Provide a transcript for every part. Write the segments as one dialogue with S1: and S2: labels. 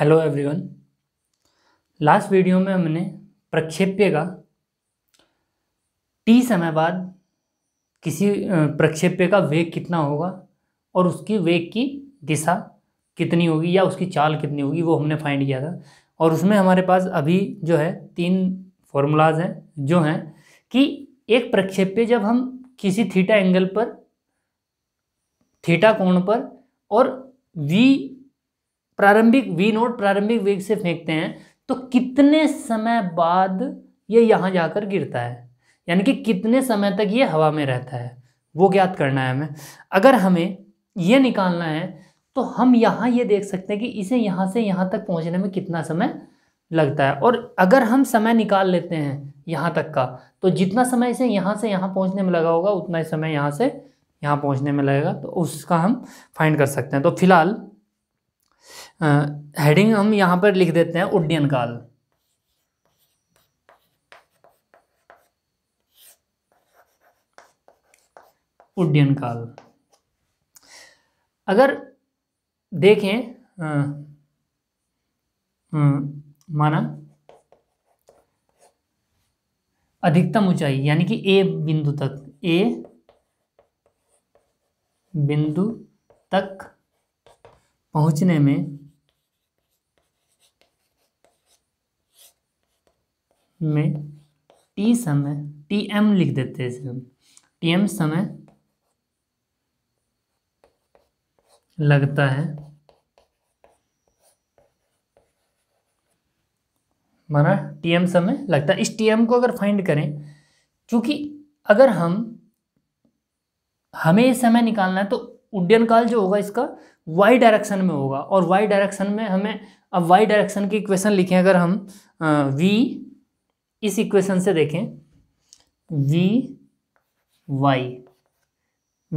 S1: Hello everyone last video में हमने प्रक्षेप्य का टी समय बाद किसी प्रक्षेप्य का वेग कितना होगा और उसकी वेग की दिशा कितनी होगी या उसकी चाल कितनी होगी वो हमने फाइंड किया था और उसमें हमारे पास अभी जो है तीन फॉर्मूलाज हैं जो हैं कि एक प्रक्षेप्य जब हम किसी थीटा एंगल पर थीटा कोण पर और वी प्रारंभिक वी नोट प्रारंभिक वेग से फेंकते हैं तो कितने समय बाद ये यहाँ जाकर गिरता है यानी कि कितने समय तक ये हवा में रहता है वो ज्ञात करना है हमें अगर हमें ये निकालना है तो हम यहाँ ये देख सकते हैं कि इसे यहाँ से यहाँ तक पहुँचने में कितना समय लगता है और अगर हम समय निकाल लेते हैं यहाँ तक का तो जितना समय इसे यहाँ से यहाँ पहुँचने में लगा होगा उतना ही समय यहाँ से यहाँ पहुँचने में लगेगा तो उसका हम फाइंड कर सकते हैं तो फिलहाल हेडिंग हम यहां पर लिख देते हैं उड्डयन काल उड्डयन काल अगर देखें आ, माना अधिकतम ऊंचाई यानी कि ए बिंदु तक ए बिंदु तक पहुंचने में में टी समय टी एम लिख देते हैं इसे हम टी एम समय लगता है माना टी एम समय लगता है इस टी एम को अगर फाइंड करें क्योंकि अगर हम हमें समय निकालना है तो उड्डयन काल जो होगा इसका वाई डायरेक्शन में होगा और वाई डायरेक्शन में हमें अब वाई डायरेक्शन की इक्वेशन लिखें अगर हम वी इस इक्वेशन से देखें वी वाई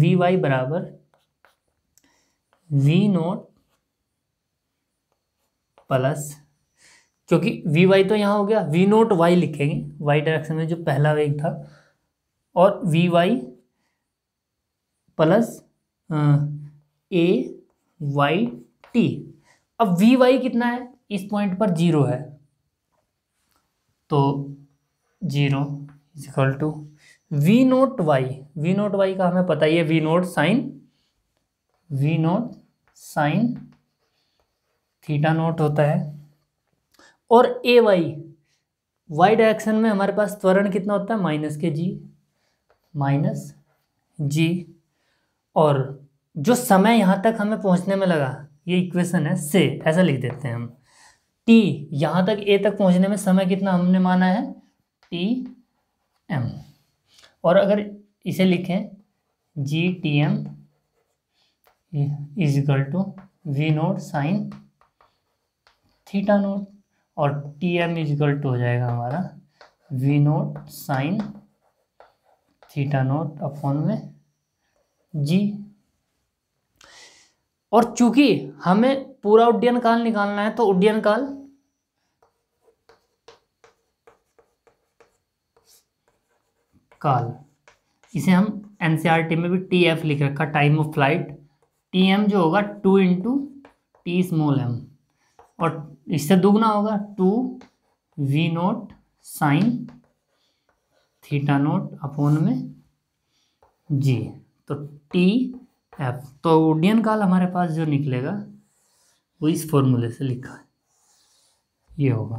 S1: वी वाई बराबर वी नोट प्लस क्योंकि वी वाई तो यहाँ हो गया वी नोट वाई लिखेंगे वाई डायरेक्शन में जो पहला वेग था और v y plus a y t अब वी वाई कितना है इस पॉइंट पर जीरो है तो zero equal to v naught y v naught y का हमें पता ही है v naught sine v naught sine theta note होता है और ए वाई वाई डायरेक्शन में हमारे पास त्वरण कितना होता है माइनस के जी माइनस जी और जो समय यहाँ तक हमें पहुँचने में लगा ये इक्वेशन है से ऐसा लिख देते हैं हम टी यहां तक ए तक पहुंचने में समय कितना हमने माना है टी एम और अगर इसे लिखें जी t m is equal to v naught sine theta naught और t m is equal to हो जाएगा हमारा v naught sine theta naught upon में जी और चूंकि हमें पूरा उड्डयन काल निकालना है तो उड्डयन काल काल इसे हम एनसीईआरटी e में भी टी एफ लिख रखा time of flight t m जो होगा two into t small m और इससे दुगना होगा two v naught sine theta naught upon में जी तो टी एफ तो उड्डयन काल हमारे पास जो निकलेगा वो इस फॉर्मूले से लिखा है ये होगा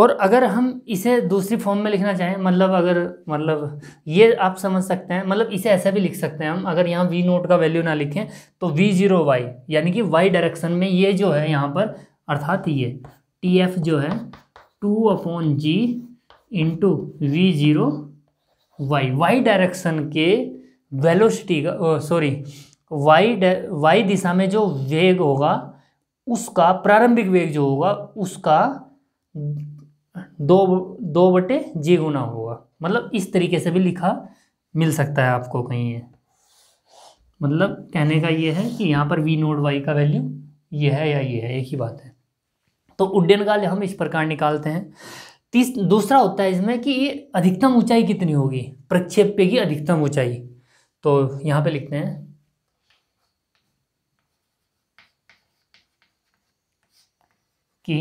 S1: और अगर हम इसे दूसरी फॉर्म में लिखना चाहें मतलब अगर मतलब ये आप समझ सकते हैं मतलब इसे ऐसा भी लिख सकते हैं हम अगर यहाँ वी नोट का वैल्यू ना लिखें तो वी जीरो वाई यानी कि वाई डायरेक्शन में ये जो है यहाँ पर अर्थात ये टी एफ जो है two upon g into v zero y y direction के वेलोसिटी का सॉरी वाई वाई दिशा में जो वेग होगा उसका प्रारंभिक वेग जो होगा उसका दो दो बटे जे गुना होगा मतलब इस तरीके से भी लिखा मिल सकता है आपको कहीं है मतलब कहने का ये है कि यहाँ पर वी नोड वाई का वैल्यू ये है या ये है एक ही बात है तो उड्डयन काल हम इस प्रकार निकालते हैं तीस दूसरा होता है इसमें कि ये अधिकतम ऊंचाई कितनी होगी प्रक्षेप्य की अधिकतम ऊंचाई तो यहाँ पे लिखते हैं की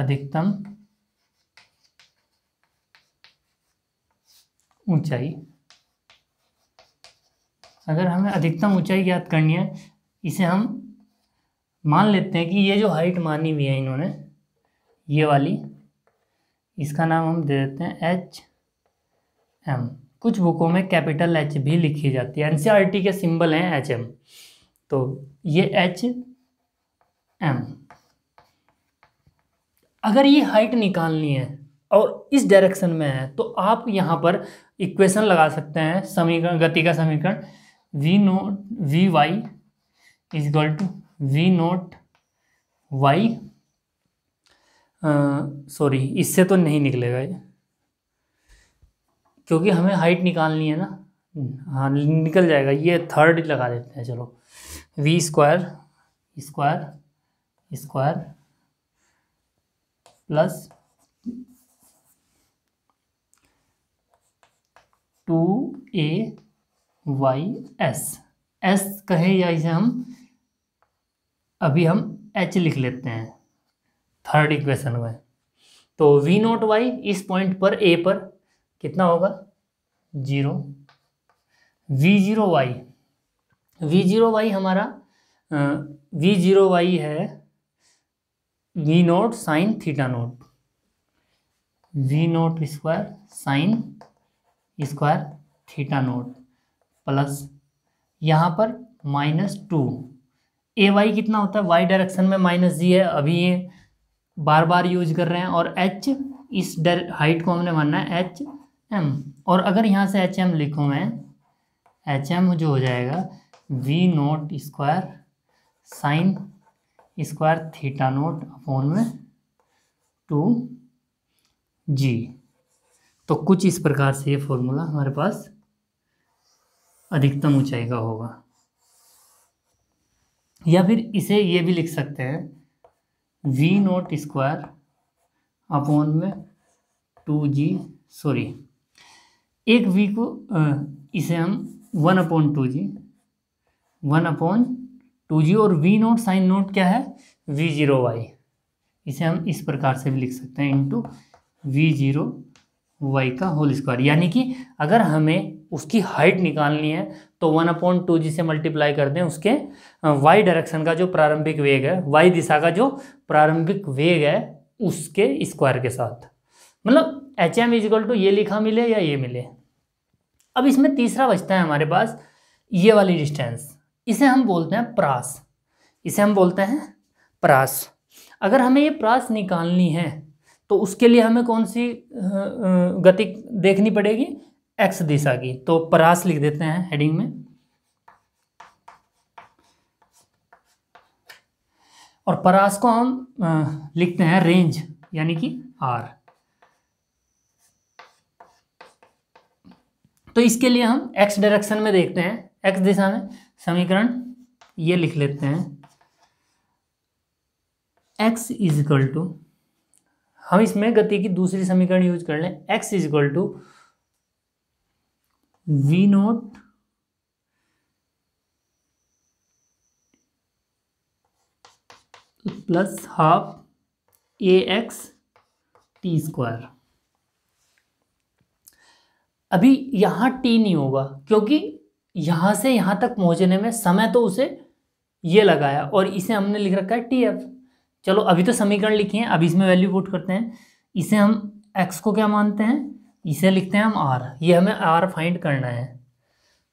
S1: अधिकतम ऊंचाई अगर हमें अधिकतम ऊंचाई ज्ञात करनी है इसे हम मान लेते हैं कि ये जो हाइट मानी हुई है इन्होंने ये वाली इसका नाम हम दे देते हैं एच एम कुछ बुकों में कैपिटल एच भी लिखी जाती है एनसीईआरटी e के सिंबल हैं एच एम तो ये एच एम अगर ये हाइट निकालनी है और इस डायरेक्शन में है तो आप यहाँ पर इक्वेशन लगा सकते हैं समीकरण गति का समीकरण v naught v y is equal to v naught y sorry इससे तो नहीं निकलेगा ये क्योंकि हमें हाइट निकालनी है ना हाँ निकल जाएगा ये थर्ड लगा देते हैं चलो v square square square plus two a y s s कहें या इसे हम अभी हम एच लिख लेते हैं थर्ड इक्वेशन में तो वी नोट वाई इस पॉइंट पर ए पर कितना होगा zero v zero y v zero y हमारा वी जीरो वाई है v naught sine theta naught v naught square sine square theta naught plus यहाँ पर माइनस टू ए वाई कितना होता है वाई डायरेक्शन में माइनस जी है अभी ये बार बार यूज कर रहे हैं और एच इस डर हाइट को हमने मानना है एच एम और अगर यहाँ से एच एम लिखूँ मैं एच एम जो हो जाएगा v naught square sine square theta naught upon में टू जी तो कुछ इस प्रकार से ये फॉर्मूला हमारे पास अधिकतम ऊंचाई का होगा या फिर इसे ये भी लिख सकते हैं वी नोट स्क्वायर अपॉन में टू जी सॉरी एक वी को इसे हम one upon two g one upon two g और वी नोट साइन नोट क्या है वी जीरो वाई इसे हम इस प्रकार से भी लिख सकते हैं इंटू वी जीरो वाई का होल स्क्वायर यानी कि अगर हमें उसकी हाइट निकालनी है तो वन अपॉइंट टू जी से मल्टीप्लाई कर दें उसके वाई डायरेक्शन का जो प्रारंभिक वेग है वाई दिशा का जो प्रारंभिक वेग है उसके स्क्वायर के साथ मतलब एच एम इजिकल टू ये लिखा मिले या ये मिले अब इसमें तीसरा बचता है हमारे पास ये वाली डिस्टेंस इसे हम बोलते हैं प्रास इसे हम बोलते हैं प्रास अगर हमें ये प्रास निकालनी है तो उसके लिए हमें कौन सी गति देखनी पड़ेगी एक्स दिशा की तो प्रास लिख देते हैं हेडिंग में और परास को हम लिखते हैं रेंज यानी कि आर तो इसके लिए हम एक्स डायरेक्शन में देखते हैं एक्स दिशा में समीकरण ये लिख लेते हैं एक्स इज इक्वल टू हम इसमें गति की दूसरी समीकरण यूज कर लें x is equal to v naught plus half a x t square अभी यहां टी नहीं होगा क्योंकि यहाँ से यहाँ तक पहुँचने में समय तो उसे ये लगाया और इसे हमने लिख रखा है टी एफ चलो अभी तो समीकरण लिखे हैं अभी इसमें वैल्यू पुट करते हैं इसे हम एक्स को क्या मानते हैं इसे लिखते हैं हम आर ये हमें आर फाइंड करना है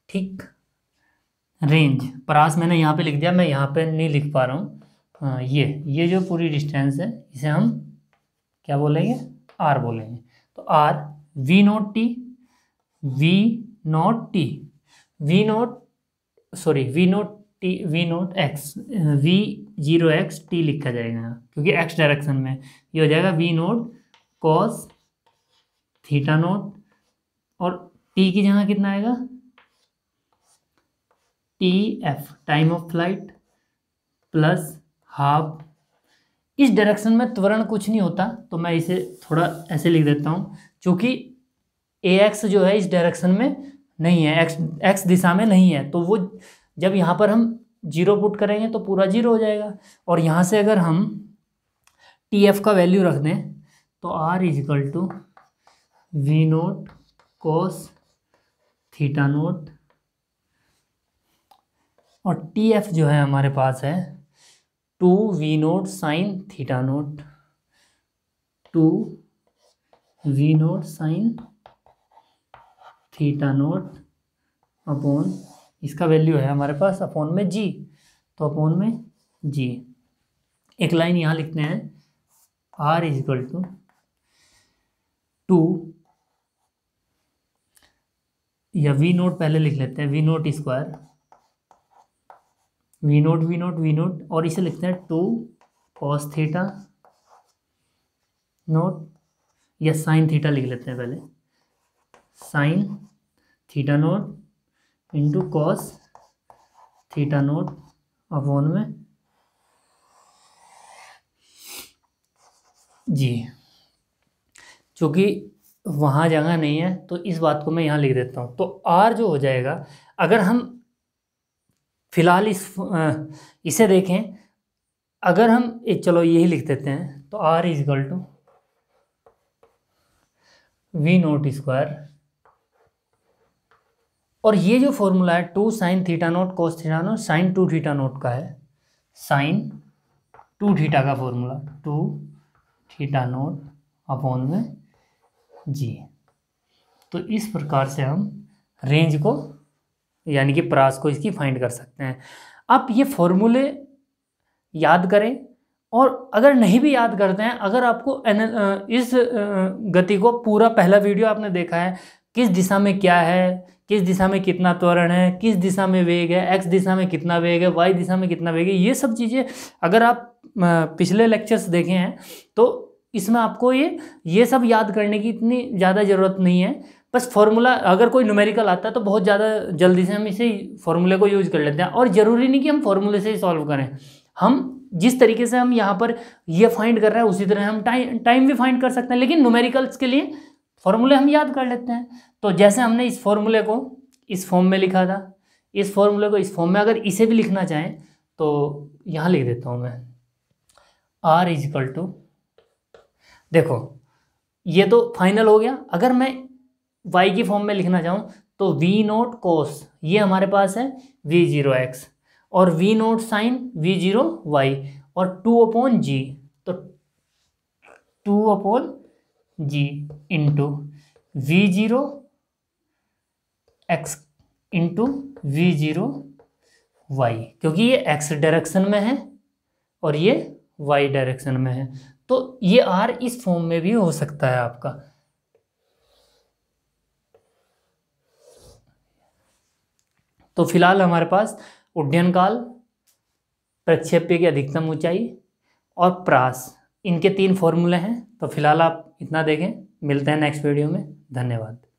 S1: ठीक रेंज परास मैंने यहाँ पे लिख दिया मैं यहाँ पे नहीं लिख पा रहा हूँ हाँ, ये ये जो पूरी डिस्टेंस है इसे हम क्या बोलेंगे आर बोलेंगे तो r v naught t v naught t v naught sorry v naught t v naught x v zero x t लिखा जाएगा क्योंकि एक्स डायरेक्शन में ये हो जाएगा v naught cos theta naught और टी की जगह कितना आएगा t f time of flight plus half इस डायरेक्शन में त्वरण कुछ नहीं होता तो मैं इसे थोड़ा ऐसे लिख देता हूँ क्योंकि ए एक्स जो है इस डायरेक्शन में नहीं है एक्स हम्म। एक्स दिशा में नहीं है तो वो जब यहाँ पर हम जीरो पुट करेंगे तो पूरा जीरो हो जाएगा और यहाँ से अगर हम टी एफ का वैल्यू रख दें तो r equal to v naught cos theta naught और टी एफ जो है हमारे पास है two v naught sine theta naught two v naught sine theta naught upon इसका वैल्यू है हमारे पास अपॉन में जी तो अपॉन में जी एक लाइन यहाँ लिखते हैं R is equal to two या वी नोट पहले लिख लेते हैं v naught square v naught v naught v naught और इसे लिखते हैं टू कॉस थीटा नोट या साइन थीटा लिख लेते हैं पहले sine theta naught into cos theta naught upon में जी चूंकि वहां जगह नहीं है तो इस बात को मैं यहाँ लिख देता हूँ तो आर जो हो जाएगा अगर हम फिलहाल इस इसे देखें अगर हम एक चलो यही लिख देते हैं तो R equal to v naught square और ये जो फॉर्मूला है two sine theta naught cos theta naught sine two theta naught का है साइन टू थीटा का formula two theta naught upon में जी तो इस प्रकार से हम रेंज को यानी कि प्रास को इसकी फाइंड कर सकते हैं आप ये फॉर्मूले याद करें और अगर नहीं भी याद करते हैं अगर आपको इस गति को पूरा पहला वीडियो आपने देखा है किस दिशा में क्या है किस दिशा में कितना त्वरण है किस दिशा में वेग है एक्स दिशा में कितना वेग है वाई दिशा में कितना वेग है ये सब चीज़ें अगर आप पिछले लेक्चर्स देखे हैं तो इसमें आपको ये ये सब याद करने की इतनी ज़्यादा ज़रूरत नहीं है बस फॉर्मूला अगर कोई न्यूमेरिकल आता है तो बहुत ज़्यादा जल्दी से हम इसे फॉर्मूले को यूज़ कर लेते हैं और ज़रूरी नहीं कि हम फॉर्मूले से ही सॉल्व करें हम जिस तरीके से हम यहाँ पर ये फाइंड कर रहे हैं उसी तरह हम टाइम टाइम भी फाइंड कर सकते हैं लेकिन न्यूमेरिकल्स के लिए फॉर्मूले हम याद कर लेते हैं तो जैसे हमने इस फॉर्मूले को इस फॉर्म में लिखा था इस फॉर्मूले को इस फॉर्म में अगर इसे भी लिखना चाहें तो यहाँ लिख देता हूँ मैं आर इजकल टू देखो ये तो फाइनल हो गया अगर मैं वाई की फॉर्म में लिखना चाहूँ तो वी नोट कोस ये हमारे पास है वी जीरो एक्स और v naught sine v zero y और टू अपॉन जी तो two upon g into v zero x into v zero y क्योंकि ये एक्स डायरेक्शन में है और ये वाई डायरेक्शन में है तो ये आर इस फॉर्म में भी हो सकता है आपका तो फिलहाल हमारे पास उड्डयन काल प्रक्षेप्य की अधिकतम ऊंचाई और प्रास इनके तीन फॉर्मूले हैं तो फिलहाल आप इतना देखें मिलते हैं नेक्स्ट वीडियो में धन्यवाद